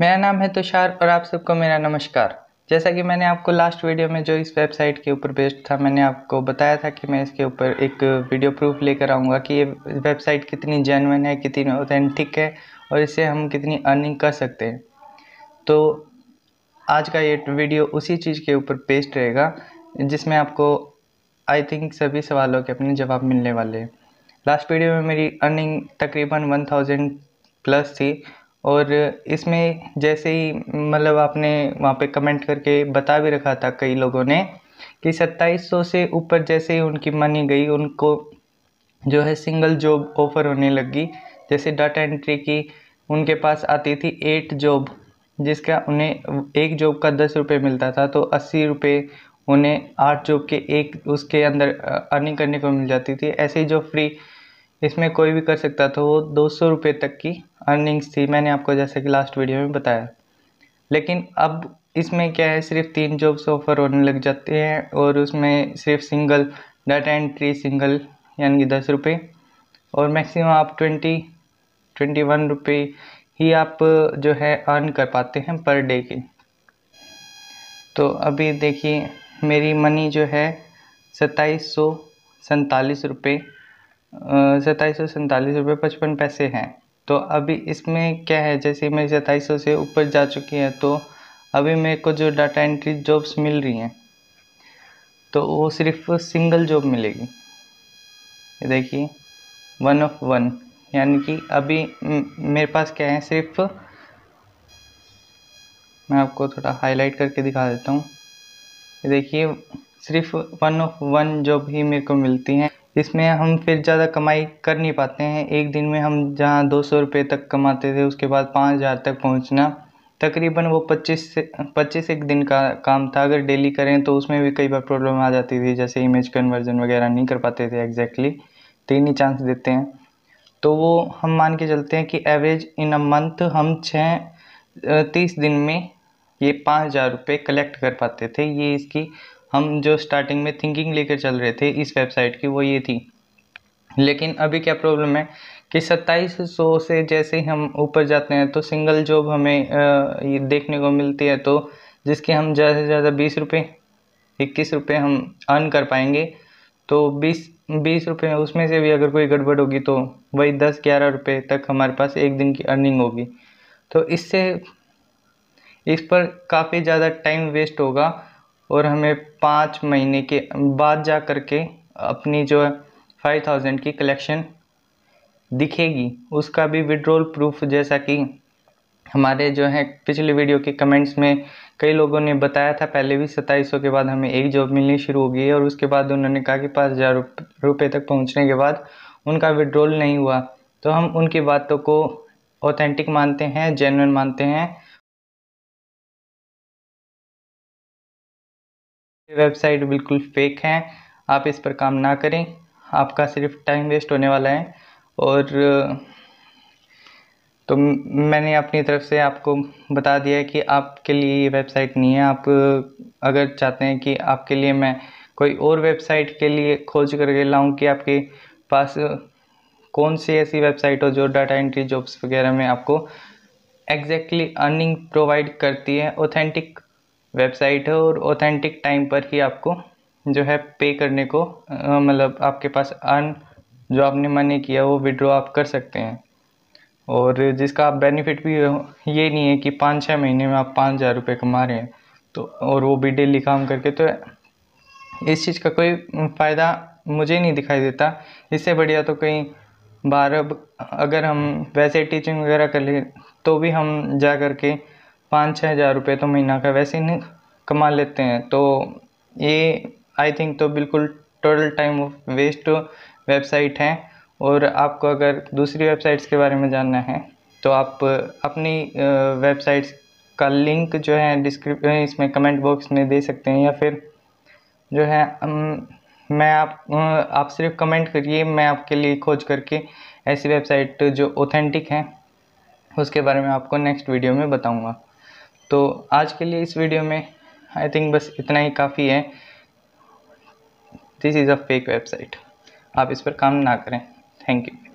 मेरा नाम है तुषार और आप सबको मेरा नमस्कार जैसा कि मैंने आपको लास्ट वीडियो में जो इस वेबसाइट के ऊपर बेस्ड था मैंने आपको बताया था कि मैं इसके ऊपर एक वीडियो प्रूफ लेकर आऊँगा कि ये वेबसाइट कितनी जेनवन है कितनी ऑथेंटिक है और इससे हम कितनी अर्निंग कर सकते हैं तो आज का ये वीडियो उसी चीज़ के ऊपर बेस्ड रहेगा जिसमें आपको आई थिंक सभी सवालों के अपने जवाब मिलने वाले हैं लास्ट वीडियो में मेरी अर्निंग तकरीबन वन थाउजेंड प्लस थी और इसमें जैसे ही मतलब आपने वहाँ पे कमेंट करके बता भी रखा था कई लोगों ने कि सत्ताईस सौ से ऊपर जैसे ही उनकी मनी गई उनको जो है सिंगल जॉब ऑफ़र होने लगी जैसे डाटा एंट्री की उनके पास आती थी एट जॉब जिसका उन्हें एक जॉब का दस रुपये मिलता था तो अस्सी रुपये उन्हें आठ जॉब के एक उसके अंदर अर्निंग करने को मिल जाती थी ऐसे ही जो फ्री इसमें कोई भी कर सकता था वो दो सौ रुपये तक की अर्निंग्स थी मैंने आपको जैसे कि लास्ट वीडियो में बताया लेकिन अब इसमें क्या है सिर्फ तीन जॉब्स ऑफर होने लग जाते हैं और उसमें सिर्फ सिंगल डाटा एंट्री सिंगल यानी कि दस रुपये और मैक्सिमम आप ट्वेंटी ट्वेंटी वन रुपये ही आप जो है अर्न कर पाते हैं पर डे के तो अभी देखिए मेरी मनी जो है सत्ताईस सौ सैंतालीस रुपये सत्ताईस सौ सैंतालीस रुपये पचपन पैसे हैं तो अभी इसमें क्या है जैसे मेरी सत्ताईस सौ से ऊपर जा चुकी है तो अभी मेरे को जो डाटा एंट्री जॉब्स मिल रही हैं तो वो सिर्फ सिंगल जॉब मिलेगी देखिए वन ऑफ वन यानी कि अभी मेरे पास क्या है सिर्फ मैं आपको थोड़ा हाईलाइट करके दिखा देता हूँ देखिए सिर्फ वन ऑफ वन जॉब ही मेरे को मिलती हैं इसमें हम फिर ज़्यादा कमाई कर नहीं पाते हैं एक दिन में हम जहाँ दो सौ रुपये तक कमाते थे उसके बाद पाँच हज़ार तक पहुँचना तकरीबन वो पच्चीस से पच्चीस एक दिन का काम था अगर डेली करें तो उसमें भी कई बार प्रॉब्लम आ जाती थी जैसे इमेज कन्वर्जन वगैरह नहीं कर पाते थे एग्जैक्टली तो ही चांस देते हैं तो वो हम मान के चलते हैं कि एवरेज इन अ मंथ हम छः तीस दिन में ये पाँच हज़ार रुपये कलेक्ट कर पाते थे ये इसकी हम जो स्टार्टिंग में थिंकिंग लेकर चल रहे थे इस वेबसाइट की वो ये थी लेकिन अभी क्या प्रॉब्लम है कि सत्ताईस सौ से जैसे ही हम ऊपर जाते हैं तो सिंगल जॉब हमें ये देखने को मिलती है तो जिसके हम ज़्यादा से ज़्यादा बीस रुपये इक्कीस रुपये हम अर्न कर पाएंगे तो बीस बीस रुपये उसमें से भी अगर कोई गड़बड़ होगी तो वही दस ग्यारह रुपये तक हमारे पास एक दिन की अर्निंग होगी तो इससे इस पर काफ़ी ज़्यादा टाइम वेस्ट होगा और हमें पाँच महीने के बाद जा कर के अपनी जो है फाइव थाउजेंड की कलेक्शन दिखेगी उसका भी विड्रोल प्रूफ जैसा कि हमारे जो है पिछले वीडियो के कमेंट्स में कई लोगों ने बताया था पहले भी सत्ताईस के बाद हमें एक जॉब मिलनी शुरू हो गई और उसके बाद उन्होंने कहा कि पाँच हज़ार रुपये तक पहुंचने के बाद उनका विड्रोल नहीं हुआ तो हम उनकी बातों को ऑथेंटिक मानते हैं जेनवन मानते हैं वेबसाइट बिल्कुल फेक हैं आप इस पर काम ना करें आपका सिर्फ टाइम वेस्ट होने वाला है और तो मैंने अपनी तरफ से आपको बता दिया है कि आपके लिए ये वेबसाइट नहीं है आप अगर चाहते हैं कि आपके लिए मैं कोई और वेबसाइट के लिए खोज करके लाऊं कि आपके पास कौन सी ऐसी वेबसाइट हो जो डाटा एंट्री जॉब्स वगैरह में आपको एग्जैक्टली अर्निंग प्रोवाइड करती है ऑथेंटिक वेबसाइट है और ऑथेंटिक टाइम पर ही आपको जो है पे करने को मतलब आपके पास अर्न जो आपने मैंने किया वो विड्रॉ आप कर सकते हैं और जिसका आप बेनिफिट भी ये नहीं है कि पाँच छः महीने में आप पाँच हज़ार रुपये कमा रहे हैं तो और वो भी डेली काम करके तो इस चीज़ का कोई फ़ायदा मुझे नहीं दिखाई देता इससे बढ़िया तो कहीं बारह अगर हम वैसे टीचिंग वगैरह कर लें तो भी हम जा कर के पाँच छः हज़ार रुपये तो महीना का वैसे ही कमा लेते हैं तो ये आई थिंक तो बिल्कुल टोटल टाइम वेस्ट वेबसाइट है और आपको अगर दूसरी वेबसाइट्स के बारे में जानना है तो आप अपनी वेबसाइट्स का लिंक जो है डिस्क्रिप इसमें कमेंट बॉक्स में दे सकते हैं या फिर जो है मैं आप आप सिर्फ कमेंट करिए मैं आपके लिए खोज करके ऐसी वेबसाइट जो ऑथेंटिक हैं उसके बारे में आपको नेक्स्ट वीडियो में बताऊंगा तो आज के लिए इस वीडियो में आई थिंक बस इतना ही काफ़ी है this is a fake website आप इस पर काम ना करें थैंक यू